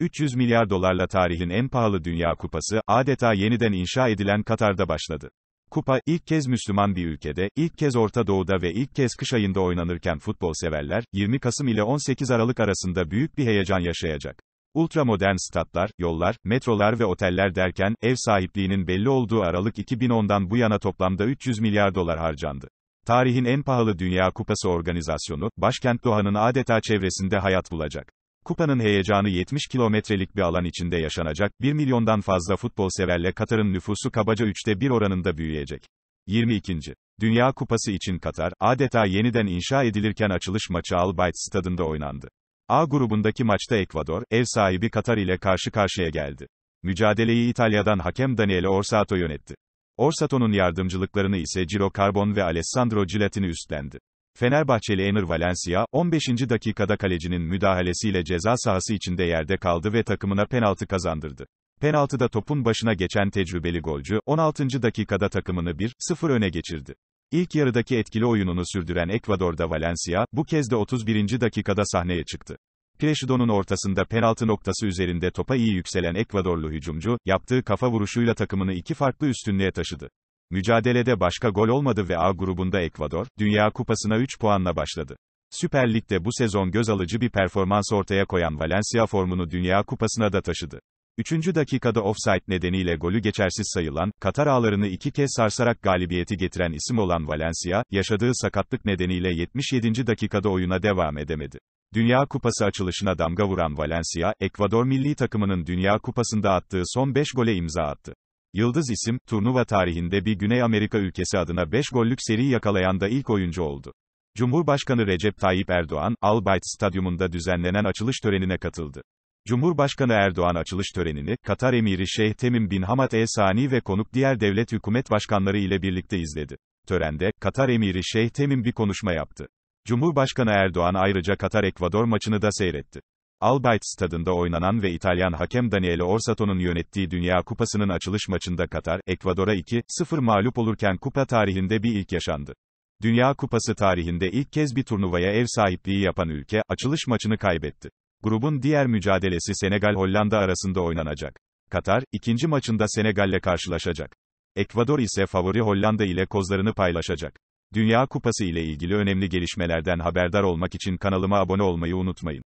300 milyar dolarla tarihin en pahalı Dünya Kupası, adeta yeniden inşa edilen Katar'da başladı. Kupa, ilk kez Müslüman bir ülkede, ilk kez Orta Doğu'da ve ilk kez kış ayında oynanırken futbol severler, 20 Kasım ile 18 Aralık arasında büyük bir heyecan yaşayacak. Ultramodern statlar, yollar, metrolar ve oteller derken, ev sahipliğinin belli olduğu Aralık 2010'dan bu yana toplamda 300 milyar dolar harcandı. Tarihin en pahalı Dünya Kupası organizasyonu, başkent Doha'nın adeta çevresinde hayat bulacak. Kupanın heyecanı 70 kilometrelik bir alan içinde yaşanacak, 1 milyondan fazla futbol severle Katar'ın nüfusu kabaca 3'te 1 oranında büyüyecek. 22. Dünya Kupası için Katar, adeta yeniden inşa edilirken açılış maçı Albayt stadında oynandı. A grubundaki maçta Ekvador, ev sahibi Katar ile karşı karşıya geldi. Mücadeleyi İtalya'dan hakem Daniele Orsato yönetti. Orsato'nun yardımcılıklarını ise Ciro Carbon ve Alessandro Gilatini üstlendi. Fenerbahçeli Emir Valencia, 15. dakikada kalecinin müdahalesiyle ceza sahası içinde yerde kaldı ve takımına penaltı kazandırdı. Penaltıda topun başına geçen tecrübeli golcü, 16. dakikada takımını 1-0 öne geçirdi. İlk yarıdaki etkili oyununu sürdüren Ekvador'da Valencia, bu kez de 31. dakikada sahneye çıktı. Preşidon'un ortasında penaltı noktası üzerinde topa iyi yükselen Ekvadorlu hücumcu, yaptığı kafa vuruşuyla takımını iki farklı üstünlüğe taşıdı. Mücadelede başka gol olmadı ve A grubunda Ekvador, Dünya Kupası'na 3 puanla başladı. Süper Lig'de bu sezon göz alıcı bir performans ortaya koyan Valencia formunu Dünya Kupası'na da taşıdı. Üçüncü dakikada offside nedeniyle golü geçersiz sayılan, Katar ağlarını iki kez sarsarak galibiyeti getiren isim olan Valencia, yaşadığı sakatlık nedeniyle 77. dakikada oyuna devam edemedi. Dünya Kupası açılışına damga vuran Valencia, Ekvador milli takımının Dünya Kupası'nda attığı son 5 gole imza attı. Yıldız isim, turnuva tarihinde bir Güney Amerika ülkesi adına 5 gollük seri yakalayan da ilk oyuncu oldu. Cumhurbaşkanı Recep Tayyip Erdoğan, Albayt Bayt Stadyumunda düzenlenen açılış törenine katıldı. Cumhurbaşkanı Erdoğan açılış törenini, Katar Emiri Şeyh Temim bin Hamad El Sani ve konuk diğer devlet hükümet başkanları ile birlikte izledi. Törende, Katar Emiri Şeyh Temim bir konuşma yaptı. Cumhurbaşkanı Erdoğan ayrıca Katar-Ekvador maçını da seyretti. Albayt stadında oynanan ve İtalyan hakem Daniele Orsato'nun yönettiği Dünya Kupası'nın açılış maçında Katar, Ekvador'a 2-0 mağlup olurken kupa tarihinde bir ilk yaşandı. Dünya Kupası tarihinde ilk kez bir turnuvaya ev sahipliği yapan ülke, açılış maçını kaybetti. Grubun diğer mücadelesi Senegal-Hollanda arasında oynanacak. Katar, ikinci maçında Senegal'le karşılaşacak. Ekvador ise favori Hollanda ile kozlarını paylaşacak. Dünya Kupası ile ilgili önemli gelişmelerden haberdar olmak için kanalıma abone olmayı unutmayın.